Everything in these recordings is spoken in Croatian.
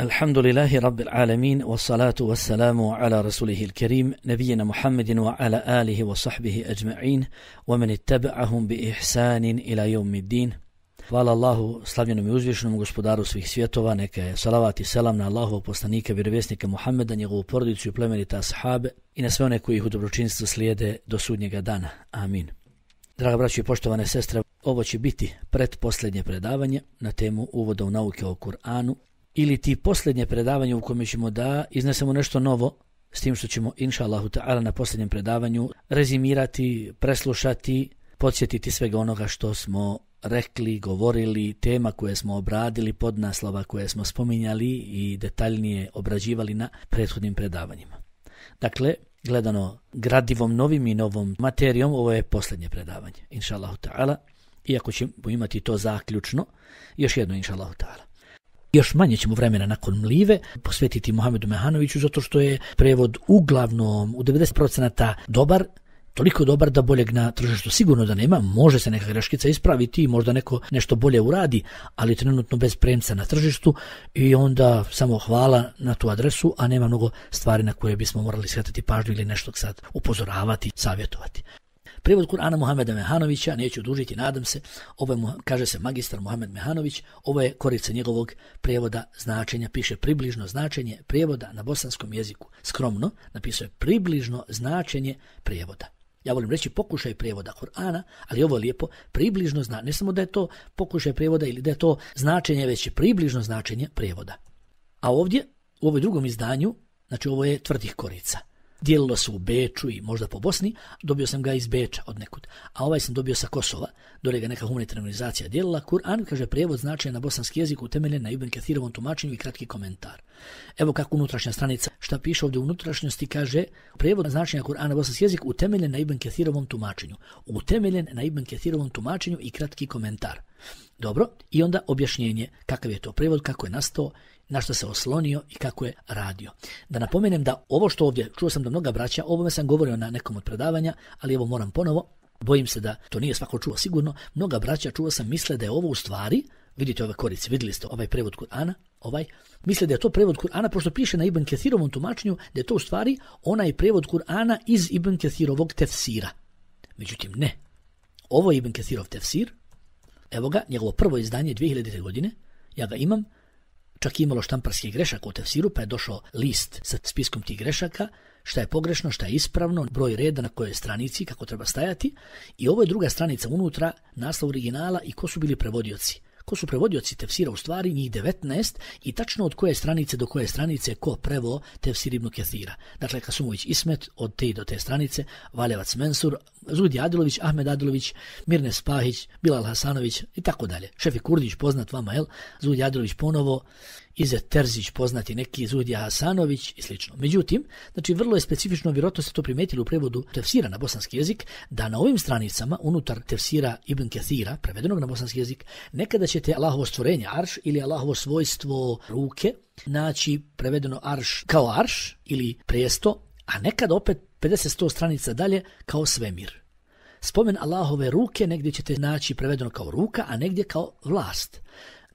الحمد لله رب العالمين والصلاة والسلام على رسوله الكريم نبينا محمد وعلى آله وصحبه أجمعين ومن اتبعهم بإحسان إلى يوم الدين Hvala Allahu, slavljenom i uzvišenom gospodaru svih svjetova, neka je salavat i selam na Allahovog poslanika, vjerovjesnika Muhammeda, njegovu porodicu i plemenita sahabe i na sve one koji ih u dobročinstvu slijede do sudnjega dana. Amin. Draga braći i poštovane sestre, ovo će biti pretposljednje predavanje na temu uvoda u nauke o Kur'anu ili ti posljednje predavanje u kome ćemo da iznesemo nešto novo, s tim što ćemo, inša ta'ala, na posljednjem predavanju rezimirati, preslušati, podsjetiti svega onoga što smo rekli, govorili, tema koje smo obradili, podnaslova koje smo spominjali i detaljnije obrađivali na prethodnim predavanjima. Dakle, gledano gradivom novim i novom materijom, ovo je posljednje predavanje, inša Allahu ta'ala, iako ćemo imati to zaključno, još jedno, inša ta'ala. Još manje ćemo vremena nakon mlive posvetiti Mohamedu Mehanoviću zato što je prevod uglavnom u 90% dobar, toliko dobar da boljeg na tržištu sigurno da nema, može se neka greškica ispraviti i možda neko nešto bolje uradi, ali trenutno bez premca na tržištu i onda samo hvala na tu adresu, a nema mnogo stvari na koje bismo morali skratiti pažnju ili nešto sad upozoravati, savjetovati. Prijevod Kur'ana Muhameda Mehanovića, neću dužiti, nadam se, ovo kaže se magistar Muhammed Mehanović, ovo je korica njegovog prijevoda značenja, piše približno značenje prijevoda na bosanskom jeziku. Skromno napisao približno značenje prijevoda. Ja volim reći pokušaj prijevoda Kur'ana, ali ovo je lijepo, približno zna, ne samo da je to pokušaj prijevoda ili da je to značenje, već je približno značenje prijevoda. A ovdje, u ovoj drugom izdanju, znači ovo je tvrdih korica. Dijelilo se u Beču i možda po Bosni, dobio sam ga iz Beča od nekud, a ovaj sam dobio sa Kosova, dole ga neka humanitarna organizacija dijelila. Kur'an, kaže, prijevod značaja na bosanski jezik utemeljen na Ibn Kathirovom tumačenju i kratki komentar. Evo kako unutrašnja stranica, šta piše ovdje u unutrašnjosti, kaže, prijevod značenja Kur'ana na bosanski jezik utemeljen na Ibn Kathirovom tumačenju. Utemeljen na Ibn Kathirovom tumačenju i kratki komentar. Dobro, i onda objašnjenje kakav je to prevod, kako je nastao, na što se oslonio i kako je radio. Da napomenem da ovo što ovdje, čuo sam da mnoga braća, ovome sam govorio na nekom od predavanja, ali evo moram ponovo, bojim se da to nije svako čuo sigurno, mnoga braća čuo sam misle da je ovo u stvari, vidite ove korice, vidjeli ste ovaj prevod Kur'ana, ovaj, misle da je to prevod Kur'ana, pošto piše na Ibn Kethirovom tumačenju da je to u stvari onaj prevod Kur'ana iz Ibn Kethirovog tefsira. Međutim, ne. Ovo je Ibn Kethirov tefsir, Evo ga, njegovo prvo izdanje 2000. godine, ja ga imam, čak imalo štamparski grešak u tefsiru, pa je došao list sa spiskom tih grešaka, šta je pogrešno, šta je ispravno, broj reda na kojoj stranici, kako treba stajati. I ovo je druga stranica unutra, naslov originala i ko su bili prevodioci ko su prevodioci tefsira u stvari njih 19 i tačno od koje stranice do koje stranice ko prevo tefsir Ibn Kethira. Dakle, Kasumović Ismet od te do te stranice, Valjevac Mensur, Zudi Adilović, Ahmed Adilović, Mirne Spahić, Bilal Hasanović i tako dalje. Šefi Kurdić poznat vama, jel? Zudi Adilović ponovo, Ize Terzić, poznati neki Zuhdija Hasanović i slično. Međutim, znači vrlo je specifično, vjerojatno ste to primetili u prevodu tefsira na bosanski jezik, da na ovim stranicama unutar tefsira Ibn Kathira, prevedenog na bosanski jezik, nekada ćete Allahovo stvorenje, arš, ili Allahovo svojstvo ruke, naći prevedeno arš kao arš ili presto, a nekad opet 50-100 stranica dalje kao svemir. Spomen Allahove ruke negdje ćete naći prevedeno kao ruka, a negdje kao vlast.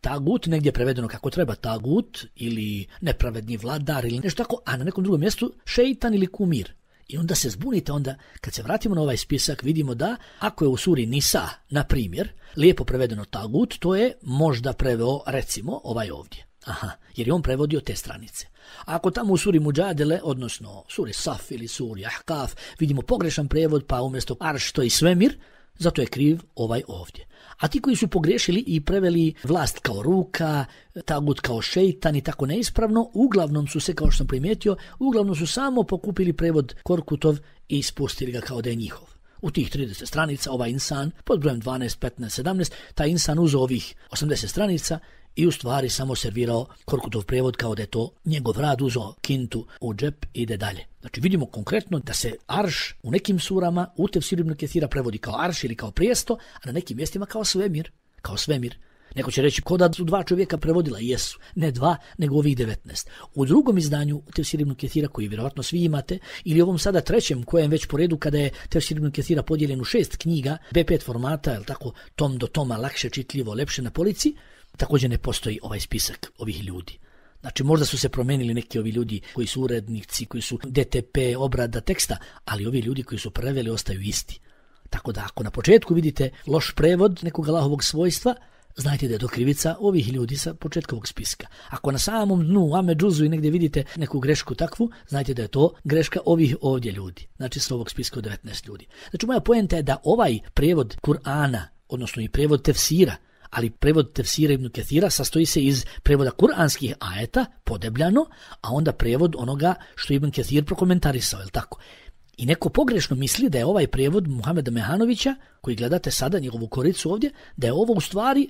Tagut, negdje prevedeno kako treba tagut ili nepravedni vladar ili nešto tako, a na nekom drugom mjestu šeitan ili kumir. I onda se zbunite, onda kad se vratimo na ovaj spisak vidimo da ako je u suri Nisa, na primjer, lijepo prevedeno tagut, to je možda preveo recimo ovaj ovdje. Aha, jer je on prevodio te stranice. ako tamo u suri Muđadele, odnosno suri Saf ili suri Ahkaf, vidimo pogrešan prijevod pa umjesto Arš to i Svemir, zato je kriv ovaj ovdje. A ti koji su pogriješili i preveli vlast kao ruka, tagut kao šeitan i tako neispravno, uglavnom su se, kao što sam primijetio, uglavnom su samo pokupili prevod Korkutov i ispustili ga kao da je njihov. U tih 30 stranica ovaj insan, pod brojem 12, 15, 17, taj insan uz ovih 80 stranica i u stvari samo servirao Korkutov prevod kao da je to njegov rad uzo kintu u džep ide dalje. Znači vidimo konkretno da se arš u nekim surama u tefsiru Ibn Ketira prevodi kao arš ili kao prijesto, a na nekim mjestima kao svemir, kao svemir. Neko će reći ko da su dva čovjeka prevodila, jesu, ne dva, nego ovih 19. U drugom izdanju Tefsir ibn Ketira, koji vjerojatno svi imate, ili ovom sada trećem, kojem već po redu, kada je Tefsir ibn Ketira podijeljen u šest knjiga, B5 formata, jel tako, tom do toma, lakše čitljivo, lepše na polici, također ne postoji ovaj spisak ovih ljudi. Znači možda su se promijenili neki ovi ljudi koji su urednici, koji su DTP, obrada teksta, ali ovi ljudi koji su preveli ostaju isti. Tako da ako na početku vidite loš prevod nekog Allahovog svojstva, znajte da je to krivica ovih ljudi sa početkovog spiska. Ako na samom dnu Ameđuzu i negdje vidite neku grešku takvu, znajte da je to greška ovih ovdje ljudi. Znači sa ovog spiska od 19 ljudi. Znači moja poenta je da ovaj prevod Kur'ana, odnosno i prevod tefsira, ali prevod tefsira ibn Kethira sastoji se iz prevoda kuranskih ajeta, podebljano, a onda prevod onoga što je ibn Kethir prokomentarisao, je tako? I neko pogrešno misli da je ovaj prevod Muhameda Mehanovića, koji gledate sada njegovu koricu ovdje, da je ovo u stvari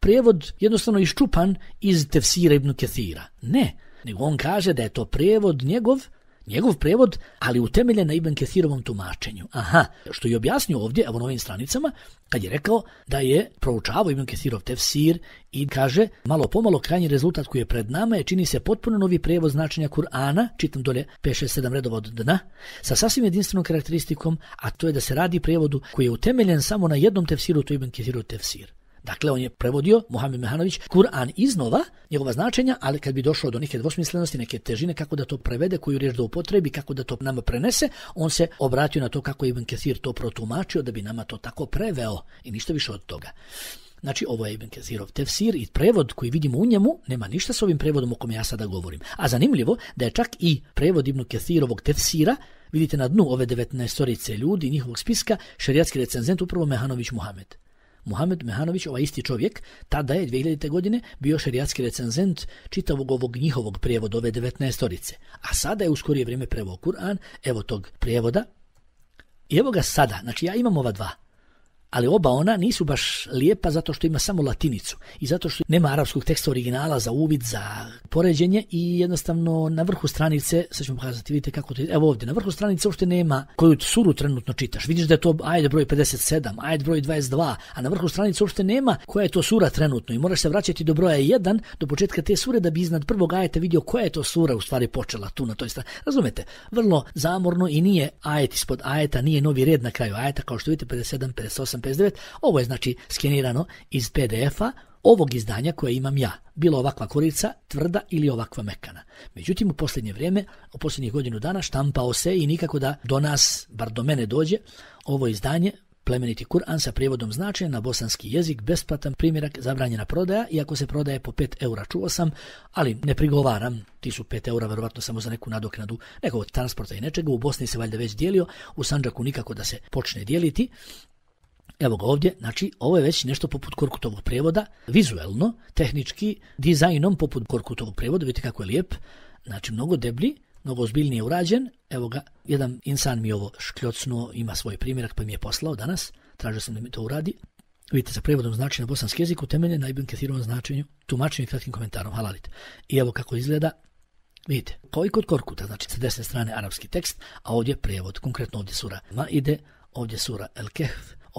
prevod jednostavno iščupan iz tefsira Ibn Kethira. Ne, nego on kaže da je to prevod njegov Njegov prevod, ali utemeljen na Ibn Kesirovom tumačenju. Aha, što je objasnio ovdje, evo na ovim stranicama, kad je rekao da je proučavao Ibn Kesirov tefsir i kaže, malo pomalo krajnji rezultat koji je pred nama je čini se potpuno novi prevod značenja Kur'ana, čitam dolje 5-6-7 redova od dna, sa sasvim jedinstvenom karakteristikom, a to je da se radi prevodu koji je utemeljen samo na jednom tefsiru, to je Ibn Kethirov tefsir. Dakle, on je prevodio, Mohamed Mehanović, Kur'an iznova, njegova značenja, ali kad bi došlo do neke dvosmislenosti, neke težine, kako da to prevede, koju riječ da upotrebi, kako da to nama prenese, on se obratio na to kako je Ibn to protumačio, da bi nama to tako preveo i ništa više od toga. Znači, ovo je Ibn Kezirov tefsir i prevod koji vidimo u njemu nema ništa s ovim prevodom o kom ja sada govorim. A zanimljivo da je čak i prevod Ibn Kathirovog tefsira, vidite na dnu ove 19 storice ljudi, njihovog spiska, šerijatski recenzent upravo Mehanović Muhamed. Muhamed Mehanović, ovaj isti čovjek, tada je 2000. godine bio šerijatski recenzent čitavog ovog njihovog prijevoda ove 19 A sada je u skorije vrijeme prevokur Kur'an, evo tog prijevoda. I evo ga sada, znači ja imam ova dva ali oba ona nisu baš lijepa zato što ima samo latinicu i zato što nema arapskog teksta originala za uvid, za poređenje i jednostavno na vrhu stranice, sad ćemo pokazati, vidite kako to evo ovdje, na vrhu stranice uopšte nema koju suru trenutno čitaš. Vidiš da je to ajde broj 57, ajet broj 22, a na vrhu stranice uopšte nema koja je to sura trenutno i moraš se vraćati do broja 1, do početka te sure da bi iznad prvog ajeta vidio koja je to sura u stvari počela tu na toj strani. Razumete, vrlo zamorno i nije ajet ispod ajeta, nije novi red na kraju ajeta kao što vidite 57, 58, ovo je znači skenirano iz PDF-a ovog izdanja koje imam ja. Bilo ovakva korica, tvrda ili ovakva mekana. Međutim, u posljednje vrijeme, u posljednjih godinu dana, štampao se i nikako da do nas, bar do mene dođe, ovo izdanje plemeniti Kur'an sa prijevodom značenja na bosanski jezik, besplatan primjerak, zabranjena prodaja, iako se prodaje po 5 eura, čuo sam, ali ne prigovaram, ti su 5 eura verovatno samo za neku nadoknadu nekog transporta i nečega, u Bosni se valjda već dijelio, u Sanđaku nikako da se počne dijeliti, Evo ga ovdje, znači ovo je već nešto poput Korkutovog prijevoda, vizuelno, tehnički, dizajnom poput Korkutovog prijevoda, vidite kako je lijep, znači mnogo deblji, mnogo ozbiljnije urađen. Evo ga, jedan insan mi ovo škljocnuo ima svoj primjerak pa mi je poslao danas, tražio sam da mi to uradi. Vidite, sa prevodom znači na bosanski jezik utemeljen na Ibn Kathirovom značenju, tumačenju i kratkim komentarom, halalite I evo kako izgleda, vidite, kao i kod Korkuta, znači sa desne strane arapski tekst, a ovdje prijevod, konkretno ovdje sura Ma ide, ovdje sura El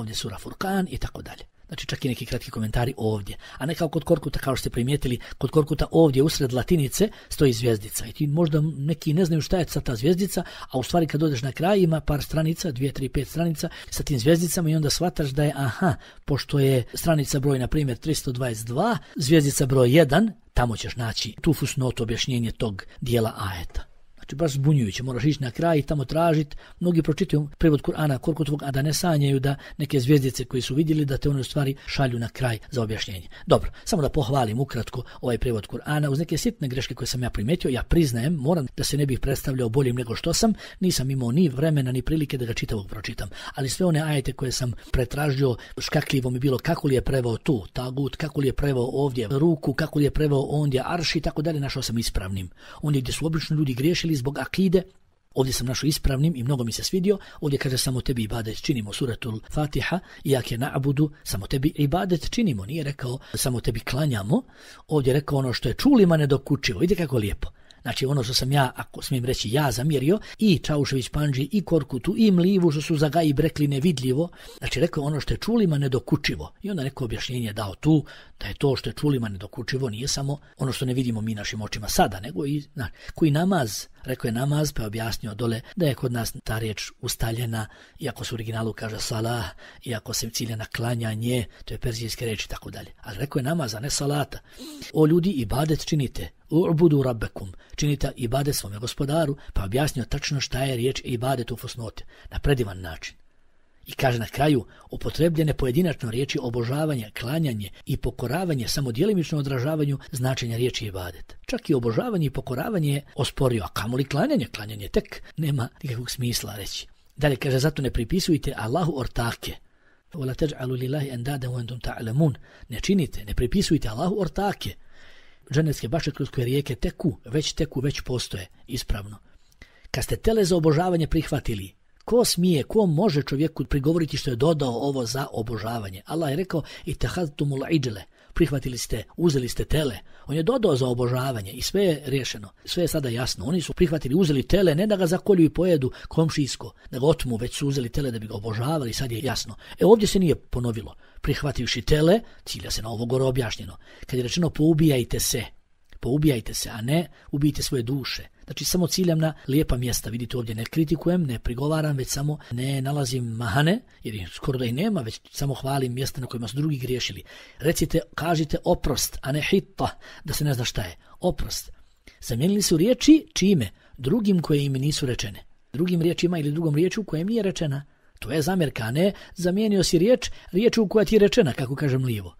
ovdje sura Furkan i tako dalje. Znači čak i neki kratki komentari ovdje. A ne kao kod Korkuta, kao što ste primijetili, kod Korkuta ovdje usred latinice stoji zvjezdica. I ti možda neki ne znaju šta je sad ta zvjezdica, a u stvari kad dođeš na kraj ima par stranica, dvije, tri, pet stranica sa tim zvjezdicama i onda shvataš da je, aha, pošto je stranica broj, na primjer, 322, zvjezdica broj 1, tamo ćeš naći tu fusnotu objašnjenje tog dijela ajeta. Znači baš zbunjujuće, moraš ići na kraj i tamo tražiti. Mnogi pročitaju prevod Kur'ana Korkutovog, a da ne sanjaju da neke zvijezdice koji su vidjeli da te one stvari šalju na kraj za objašnjenje. Dobro, samo da pohvalim ukratko ovaj prevod Kur'ana uz neke sitne greške koje sam ja primetio. Ja priznajem, moram da se ne bih predstavljao boljim nego što sam, nisam imao ni vremena ni prilike da ga čitavog pročitam. Ali sve one ajete koje sam pretražio, škakljivo mi bilo kako li je prevao tu, tagut, kako li je prevao ovdje, ruku, kako li je preveo ondje, arši i tako dalje, našao sam ispravnim. Ondje gdje su obično ljudi griješili, zbog akide, Ovdje sam našao ispravnim i mnogo mi se svidio. Ovdje kaže samo tebi ibadet činimo suratul Fatiha, jak je abudu, samo tebi ibadet činimo. Nije rekao samo tebi klanjamo. Ovdje je rekao ono što je čulima nedokučivo. Vidite kako lijepo. Znači ono što sam ja, ako smijem reći ja zamjerio, i Čaušević Panđi, i Korkutu, i Mlivu, što su za i brekli nevidljivo, znači rekao ono što je čulima nedokučivo. I onda neko objašnjenje dao tu, da je to što je čulima nedokučivo nije samo ono što ne vidimo mi našim očima sada, nego i znači, koji namaz, rekao je namaz, pa je objasnio dole da je kod nas ta riječ ustaljena, iako se u originalu kaže salah, iako se cilja na klanjanje, to je perzijske riječi i tako dalje. Ali rekao je namaz, a ne salata. O ljudi, ibadet činite, u'budu rabbekum, činita ibadet svome gospodaru, pa objasnio tačno šta je riječ ibadet u fosnote. na predivan način. I kaže na kraju, upotrebljene pojedinačno riječi obožavanje, klanjanje i pokoravanje samo djelimično odražavanju značenja riječi ibadet. Čak i obožavanje i pokoravanje je osporio, a kamoli klanjanje, klanjanje tek nema nikakvog smisla reći. Dalje kaže, zato ne pripisujte Allahu ortake, ne činite ne pripisujte Allahu ortake dženevske baše rijeke teku, već teku, već postoje, ispravno. Kad ste tele za obožavanje prihvatili, ko smije, ko može čovjeku prigovoriti što je dodao ovo za obožavanje? Allah je rekao i tehatumul idle, prihvatili ste, uzeli ste tele. On je dodao za obožavanje i sve je riješeno. Sve je sada jasno. Oni su prihvatili, uzeli tele, ne da ga zakolju i pojedu komšijsko, da ga otmu, već su uzeli tele da bi ga obožavali, sad je jasno. E ovdje se nije ponovilo. Prihvativši tele, cilja se na ovo gore objašnjeno. Kad je rečeno poubijajte se, Poubijajte pa se, a ne ubijte svoje duše. Znači samo ciljam na lijepa mjesta, vidite ovdje ne kritikujem, ne prigovaram, već samo ne nalazim mahane, jer ih skoro da i nema, već samo hvalim mjesta na kojima su drugi griješili. Recite, kažite oprost, a ne hita, da se ne zna šta je. Oprost. Zamijenili su riječi čime? Drugim koje im nisu rečene. Drugim riječima ili drugom riječu im nije rečena. To je zamjerka, a ne zamijenio si riječ riječu koja ti je rečena, kako kažem lijevo.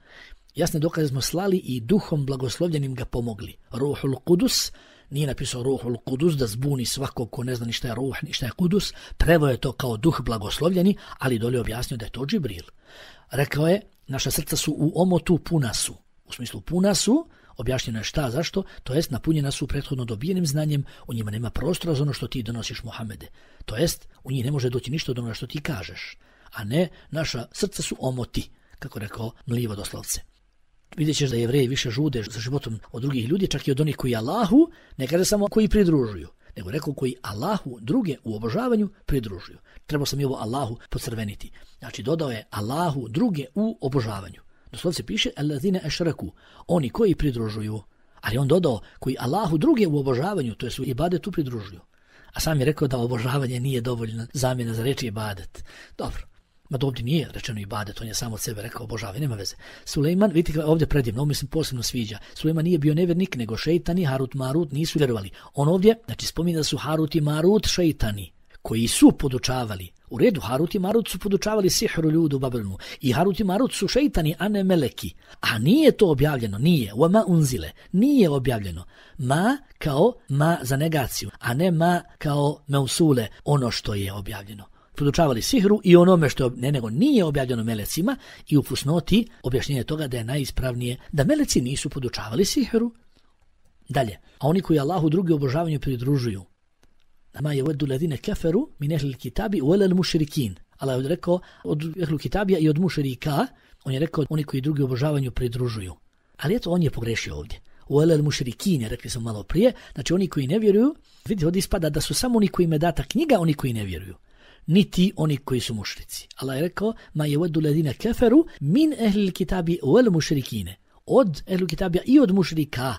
Jasne dokaze smo slali i duhom blagoslovljenim ga pomogli. Ruhul Kudus, nije napisao Ruhul Kudus da zbuni svakog ko ne zna ni šta je ni je Kudus, prevo je to kao duh blagoslovljeni, ali dolje objasnio da je to Džibril. Rekao je, naša srca su u omotu punasu. U smislu punasu, objašnjeno je šta, zašto, to jest napunjena su prethodno dobijenim znanjem, u njima nema prostora za ono što ti donosiš Mohamede. To jest, u njih ne može doći ništa od onoga što ti kažeš, a ne naša srca su omoti, kako rekao mlivo doslovce vidjet ćeš da jevreji više žude za životom od drugih ljudi, čak i od onih koji Allahu, ne kaže samo koji pridružuju, nego rekao koji Allahu druge u obožavanju pridružuju. Trebao sam i ovo Allahu pocrveniti. Znači dodao je Allahu druge u obožavanju. Doslovce piše Elazine ešraku, oni koji pridružuju. Ali on dodao koji Allahu druge u obožavanju, to je su tu pridružuju. A sam je rekao da obožavanje nije dovoljna zamjena za reći badet. Dobro, ma ovdje nije rečeno ibadet, on je samo od sebe rekao obožavaj, nema veze. Sulejman, vidite ovdje predivno, on mi posebno sviđa. Sulejman nije bio nevjernik, nego šeitani, Harut, Marut nisu vjerovali. On ovdje, znači spominje da su Harut i Marut šeitani, koji su podučavali. U redu, Harut i Marut su podučavali sihru ljudu u Babilonu. I Harut i Marut su šeitani, a ne meleki. A nije to objavljeno, nije. Uama unzile, nije objavljeno. Ma kao ma za negaciju, a ne ma kao meusule, ono što je objavljeno podučavali sihru i onome što ne nego nije objavljeno melecima i u fusnoti objašnjenje toga da je najispravnije da meleci nisu podučavali sihru. Dalje, a oni koji Allahu drugi obožavanju pridružuju. Nama je vedu ledine keferu min ehli kitabi uelel mušrikin. Allah je rekao od ehlu kitabija i od mušrika, on je rekao oni koji drugi obožavanju pridružuju. Ali eto, on je pogrešio ovdje. Uelel mušrikine, rekli smo malo prije, znači oni koji ne vjeruju, vidi, ovdje ispada da su samo oni koji im je data knjiga, oni koji ne vjeruju niti oni koji su mušrici. Allah je rekao, ma je keferu min ehlil kitabi uel mušrikine. Od ehlu i od mušrika.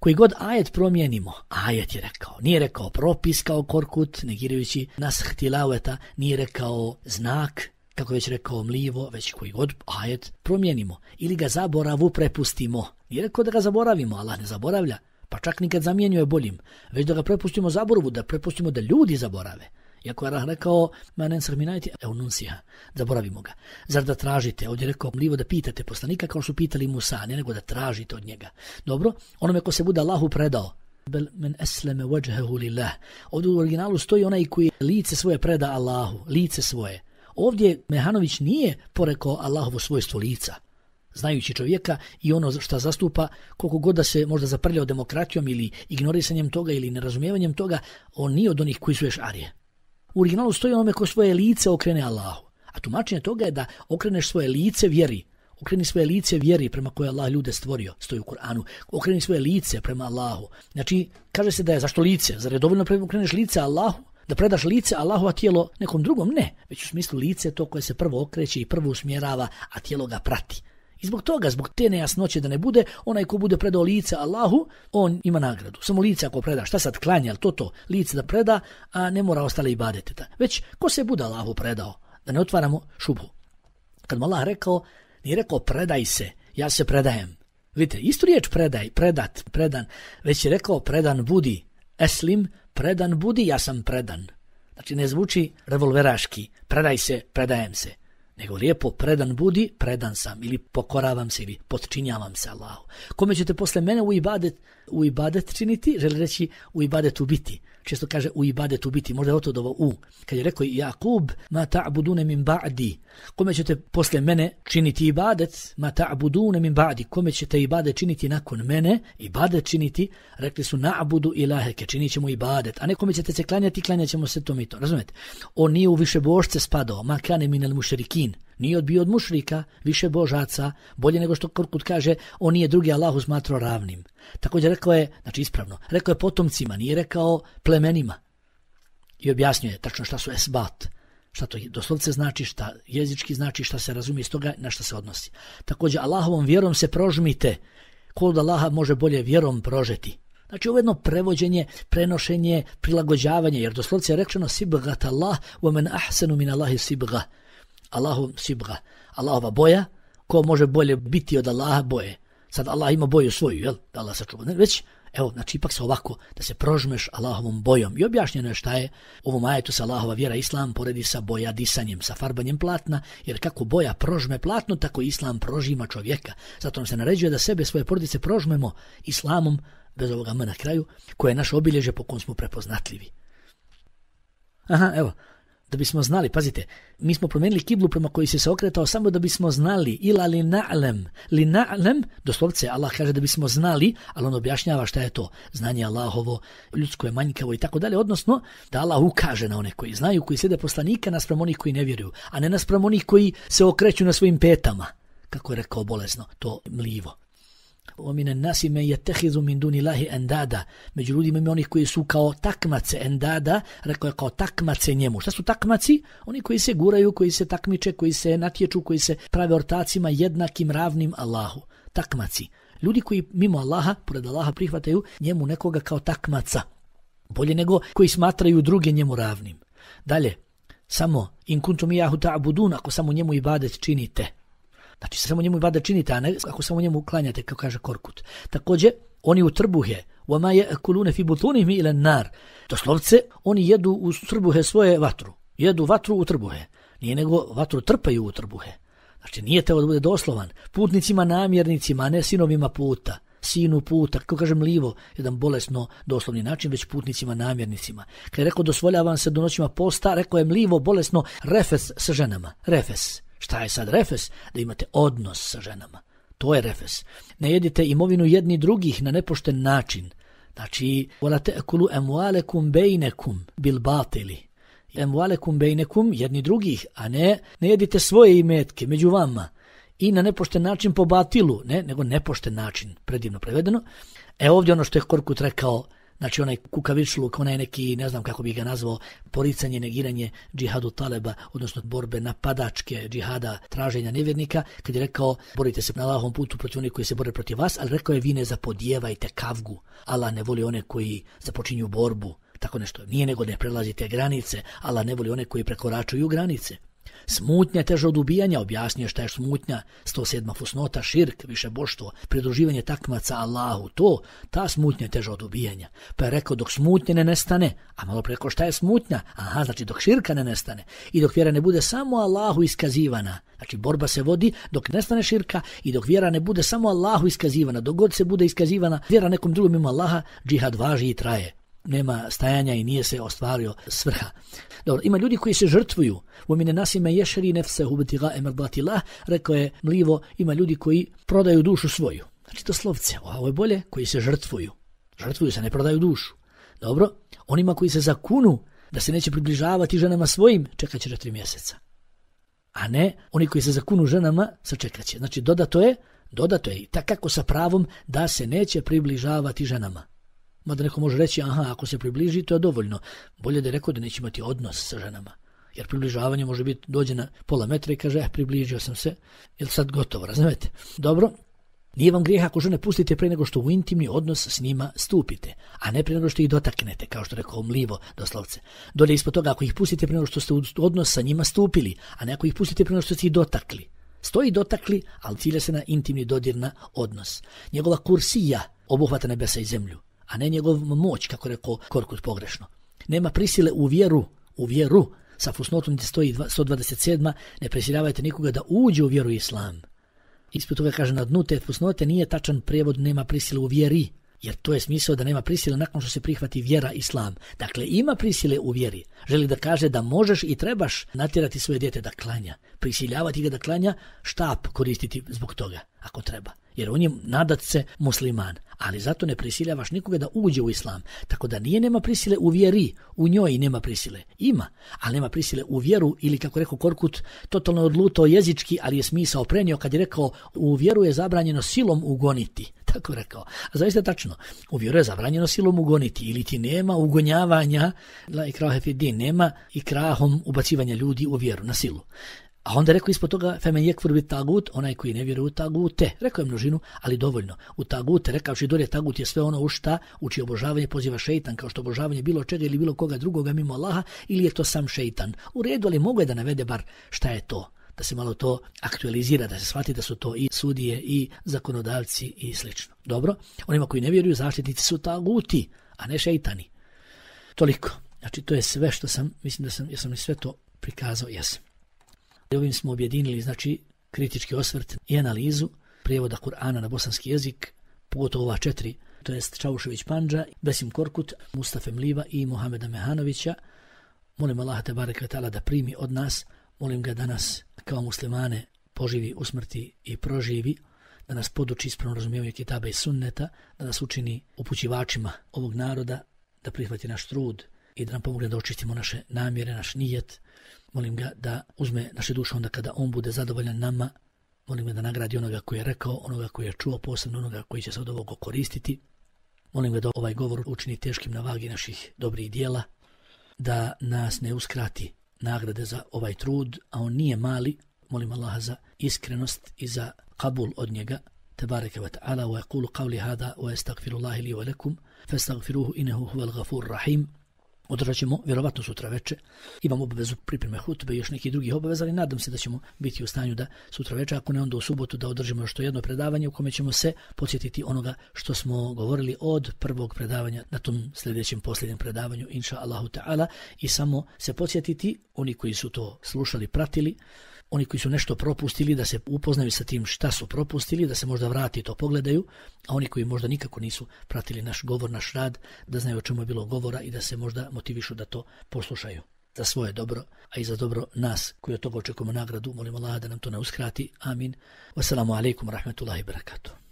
Koji god ajet promijenimo, ajet je rekao. Nije rekao propis kao korkut, negirajući nas htilaveta, nije rekao znak, kako već rekao mlivo, već koji god ajet promijenimo. Ili ga zaboravu prepustimo. Nije rekao da ga zaboravimo, Allah ne zaboravlja. Pa čak nikad zamjenjuje boljim, već da ga prepustimo zaboravu, da prepustimo da ljudi zaborave. Iako je Rah rekao, ma ne zaboravimo ga. Zar da tražite, ovdje je rekao livo da pitate poslanika kao što su pitali Musa, ne nego da tražite od njega. Dobro, onome ko se bude Allahu predao, bel men lillah. Ovdje u originalu stoji onaj koji lice svoje preda Allahu, lice svoje. Ovdje Mehanović nije porekao Allahovo svojstvo lica znajući čovjeka i ono što zastupa, koliko god da se možda zaprljao demokratijom ili ignorisanjem toga ili nerazumijevanjem toga, on nije od onih koji su ješarije u originalu stoji onome ko svoje lice okrene Allahu. A tumačenje toga je da okreneš svoje lice vjeri. Okreni svoje lice vjeri prema kojoj Allah ljude stvorio, stoji u Koranu. Okreni svoje lice prema Allahu. Znači, kaže se da je zašto lice? Zar je dovoljno okreneš lice Allahu? Da predaš lice Allahu, a tijelo nekom drugom? Ne, već u smislu lice to koje se prvo okreće i prvo usmjerava, a tijelo ga prati. I zbog toga, zbog te nejasnoće da ne bude, onaj ko bude predao lice Allahu, on ima nagradu. Samo lice ako preda, šta sad klanja, ali to to, lice da preda, a ne mora ostale i badeteta. Već, ko se bude Allahu predao? Da ne otvaramo šubu. Kad mu Allah rekao, nije rekao predaj se, ja se predajem. Vidite, istu riječ predaj, predat, predan, već je rekao predan budi, eslim, predan budi, ja sam predan. Znači ne zvuči revolveraški, predaj se, predajem se nego lijepo predan budi, predan sam ili pokoravam se ili potčinjavam se Allahu. Kome ćete posle mene u ibadet, u ibadet činiti, želi reći u ibadetu biti često kaže u ibadetu biti, možda je otodovo u. Kad je rekao Jakub, ma ta'budune min ba'di, kome ćete posle mene činiti ibadet, ma ta'budune min ba'di, kome ćete ibadet činiti nakon mene, ibadet činiti, rekli su na'budu ilaheke, činit ćemo ibadet, a ne kome ćete se klanjati, klanjat ćemo se to mi to, razumete? On nije u više bošce spadao, ma kane minel mušerikin, nije odbio od mušrika, više božaca, bolje nego što Korkut kaže, on nije drugi Allahu smatrao ravnim. Također rekao je, znači ispravno, rekao je potomcima, nije rekao plemenima. I objasnio je tačno šta su esbat, šta to doslovce znači, šta jezički znači, šta se razumije iz toga, na šta se odnosi. Također, Allahovom vjerom se prožmite, ko da Allaha može bolje vjerom prožeti. Znači ovo jedno prevođenje, prenošenje, prilagođavanje, jer doslovce je rečeno sibgat Allah, wa men ahsanu min Allahi sibga. Allahov sibra. Allahova boja, ko može bolje biti od Allaha boje. Sad Allah ima boju svoju, jel? Da Allah sačuva. već, evo, znači ipak se ovako, da se prožmeš Allahovom bojom. I objašnjeno je šta je ovom ajetu sa Allahova vjera Islam poredi sa boja disanjem, sa farbanjem platna, jer kako boja prožme platno, tako Islam prožima čovjeka. Zato nam se naređuje da sebe, svoje porodice prožmemo Islamom, bez ovoga M na kraju, koje je naše obilježe po kom smo prepoznatljivi. Aha, evo, da bismo znali, pazite, mi smo promijenili kiblu prema koji si se okretao samo da bismo znali, ila li na'lem, li na'lem, doslovce Allah kaže da bismo znali, ali on objašnjava šta je to, znanje Allahovo, ljudsko je manjkavo i tako dalje, odnosno da Allah ukaže na one koji znaju, koji slijede poslanika, naspram onih koji ne vjeruju, a ne naspram onih koji se okreću na svojim petama, kako je rekao bolesno, to mlivo. ومن الناس من يتخذ من دون الله اندada među ljudima ima onih koji su kao takmace endada rekao je kao takmace njemu šta su takmaci oni koji se guraju koji se takmiče koji se natječu koji se prave ortacima jednakim ravnim Allahu takmaci ljudi koji mimo Allaha pored Allaha prihvataju njemu nekoga kao takmaca bolje nego koji smatraju druge njemu ravnim dalje samo in kuntum a ta'budun ako samo njemu ibadet činite Znači, samo njemu ibade činite, a ne ako samo njemu uklanjate, kako kaže Korkut. Također, oni u trbuhe, وَمَا je فِي بُطُونِهِمْ ili nar Doslovce, oni jedu u trbuhe svoje vatru. Jedu vatru u trbuhe. Nije nego vatru trpaju u trbuhe. Znači, nije teo bude doslovan. Putnicima, namjernicima, a ne sinovima puta sinu puta, kako kažem livo, jedan bolesno doslovni način, već putnicima, namjernicima. Kada je rekao dosvoljavam se do noćima posta, rekao je mlivo, bolesno, refes sa ženama, refes. Šta je sad refes? Da imate odnos sa ženama. To je refes. Ne jedite imovinu jedni drugih na nepošten način. Znači, volate ekulu emualekum bejnekum bil batili. Emualekum bejnekum jedni drugih, a ne ne jedite svoje imetke među vama. I na nepošten način po batilu, ne, nego nepošten način, predivno prevedeno. E ovdje ono što je Korkut rekao, znači onaj kukavičluk, onaj neki, ne znam kako bi ga nazvao, poricanje, negiranje džihadu Taleba, odnosno borbe napadačke džihada traženja nevjernika, kad je rekao borite se na lahom putu protiv onih koji se bore protiv vas, ali rekao je vi ne zapodijevajte kavgu. ala ne voli one koji započinju borbu, tako nešto. Nije nego ne prelazite granice, ala ne voli one koji prekoračuju granice. Smutnja je teža od ubijanja, objasnio šta je smutnja, 107. fusnota, širk, više boštvo, pridruživanje takmaca Allahu, to, ta smutnja je teža od ubijanja. Pa je rekao, dok smutnje ne nestane, a malo preko šta je smutnja, aha, znači dok širka ne nestane i dok vjera ne bude samo Allahu iskazivana, znači borba se vodi dok nestane širka i dok vjera ne bude samo Allahu iskazivana, dok god se bude iskazivana vjera nekom drugom ima Allaha, džihad važi i traje nema stajanja i nije se ostvario svrha. Dobro, ima ljudi koji se žrtvuju. U mine nasime ješeri nefse hubetiga emrdatillah, rekao je Mlivo, ima ljudi koji prodaju dušu svoju. Znači to slovce, ovo je bolje, koji se žrtvuju. Žrtvuju se, ne prodaju dušu. Dobro, onima koji se zakunu da se neće približavati ženama svojim, čekat će četiri mjeseca. A ne, oni koji se zakunu ženama, sačekat će. Znači dodato je, dodato je i takako sa pravom da se neće približavati ženama. Mada neko može reći, aha, ako se približi, to je dovoljno. Bolje da je rekao da neće imati odnos sa ženama. Jer približavanje može biti, dođe na pola metra i kaže, eh, približio sam se, jel sad gotovo, razumete? Dobro, nije vam grijeh ako žene pustite pre nego što u intimni odnos s njima stupite, a ne pre nego što ih dotaknete, kao što rekao mlivo doslovce. Dolje ispod toga, ako ih pustite pre nego što ste u odnos sa njima stupili, a ne ako ih pustite pre nego što ste ih dotakli. Stoji dotakli, ali cilja se na intimni dodir na odnos. Njegova kursija obuhvata nebesa i zemlju a ne njegov moć, kako rekao Korkut pogrešno. Nema prisile u vjeru, u vjeru, sa fusnotom gdje stoji 127. Ne prisiljavajte nikoga da uđe u vjeru islam. Ispod toga kaže na dnu te fusnote nije tačan prijevod nema prisile u vjeri, jer to je smisao da nema prisile nakon što se prihvati vjera islam. Dakle, ima prisile u vjeri. Želi da kaže da možeš i trebaš natjerati svoje dijete da klanja. Prisiljavati ga da klanja, štap koristiti zbog toga, ako treba. Jer on je nadat se musliman. Ali zato ne prisiljavaš nikoga da uđe u islam. Tako da nije nema prisile u vjeri. U njoj nema prisile. Ima, ali nema prisile u vjeru ili kako rekao Korkut, totalno odluto jezički, ali je smisao prenio kad je rekao u vjeru je zabranjeno silom ugoniti rekao. A zaista tačno, u vjeru je zabranjeno silom ugoniti, ili ti nema ugonjavanja, i ikrahe din, nema krahom ubacivanja ljudi u vjeru, na silu. A onda rekao ispod toga, femen jekfur bit tagut, onaj koji ne vjeruje u tagute. Rekao je množinu, ali dovoljno. U tagute, rekavši dolje, tagut je sve ono u šta, u čije obožavanje poziva šeitan, kao što obožavanje bilo čega ili bilo koga drugoga mimo Allaha, ili je to sam šeitan. U redu, ali mogu je da navede bar šta je to da se malo to aktualizira, da se shvati da su to i sudije i zakonodavci i slično. Dobro, onima koji ne vjeruju zaštitnici su guti, a ne šeitani. Toliko. Znači to je sve što sam, mislim da sam, ja sam i sve to prikazao, jesam. Ovim smo objedinili, znači, kritički osvrt i analizu prijevoda Kur'ana na bosanski jezik, pogotovo ova četiri, to jest Čaušević Panđa, Besim Korkut, Mustafa Mliva i Mohameda Mehanovića. Molim Allah te da primi od nas, molim ga da nas kao muslimane poživi, u smrti i proživi, da nas poduči ispravno razumijevanje kitaba i sunneta, da nas učini upućivačima ovog naroda, da prihvati naš trud i da nam pomogne da očistimo naše namjere, naš nijet. Molim ga da uzme naše duše onda kada on bude zadovoljan nama, molim ga da nagradi onoga koji je rekao, onoga koji je čuo, posebno onoga koji će se od ovoga koristiti. Molim ga da ovaj govor učini teškim na vagi naših dobrih dijela, da nas ne uskrati nagrada za ovaj trud a on nije mali molim Allaha za iskrenost i za kabul od njega te barekat ala wa yaqulu qawli hada wa yastaghfiru Allah li rahim Održat ćemo vjerovatno sutra veče. Imam obavezu pripreme hutbe i još nekih drugih obaveza, ali nadam se da ćemo biti u stanju da sutra večer, ako ne onda u subotu, da održimo još jedno predavanje u kome ćemo se podsjetiti onoga što smo govorili od prvog predavanja na tom sljedećem posljednjem predavanju, inša Allahu ta'ala, i samo se podsjetiti, oni koji su to slušali, pratili, oni koji su nešto propustili da se upoznaju sa tim šta su propustili, da se možda vrati i to pogledaju, a oni koji možda nikako nisu pratili naš govor, naš rad, da znaju o čemu je bilo govora i da se možda motivišu da to poslušaju za svoje dobro, a i za dobro nas koji od toga očekujemo nagradu. Molim Allah da nam to ne uskrati. Amin. Wassalamu alaikum rahmetullahi barakatuh.